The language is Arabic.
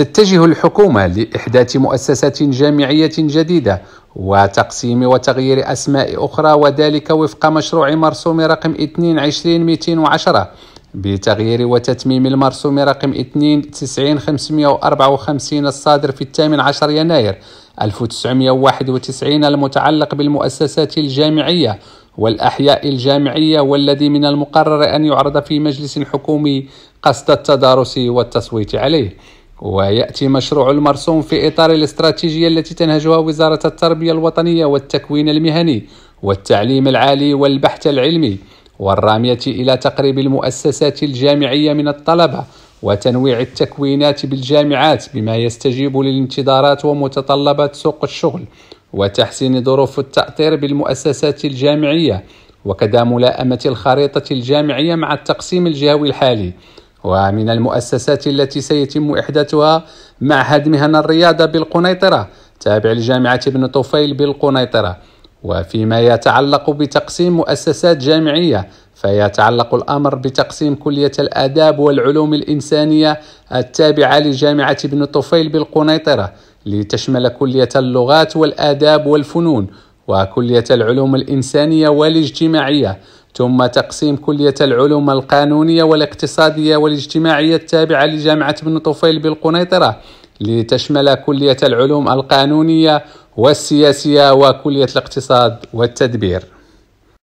تتجه الحكومة لإحداث مؤسسات جامعية جديدة وتقسيم وتغيير أسماء أخرى وذلك وفق مشروع مرسوم رقم 22210 بتغيير وتتميم المرسوم رقم 92554 الصادر في 18 يناير 1991 المتعلق بالمؤسسات الجامعية والأحياء الجامعية والذي من المقرر أن يعرض في مجلس حكومي قصد التدارس والتصويت عليه ويأتي مشروع المرسوم في إطار الاستراتيجية التي تنهجها وزارة التربية الوطنية والتكوين المهني والتعليم العالي والبحث العلمي والرامية إلى تقريب المؤسسات الجامعية من الطلبة وتنويع التكوينات بالجامعات بما يستجيب للانتظارات ومتطلبات سوق الشغل وتحسين ظروف التأطير بالمؤسسات الجامعية وكذا ملاءمة الخريطة الجامعية مع التقسيم الجهوي الحالي ومن المؤسسات التي سيتم إحداثها معهد مهن الرياضة بالقنيطرة تابع لجامعة ابن طفيل بالقنيطرة وفيما يتعلق بتقسيم مؤسسات جامعية فيتعلق الأمر بتقسيم كلية الآداب والعلوم الإنسانية التابعة لجامعة ابن طفيل بالقنيطرة لتشمل كلية اللغات والآداب والفنون وكلية العلوم الإنسانية والاجتماعية ثم تقسيم كلية العلوم القانونية والاقتصادية والاجتماعية التابعة لجامعة ابن طفيل بالقنيطرة لتشمل كلية العلوم القانونية والسياسية وكلية الاقتصاد والتدبير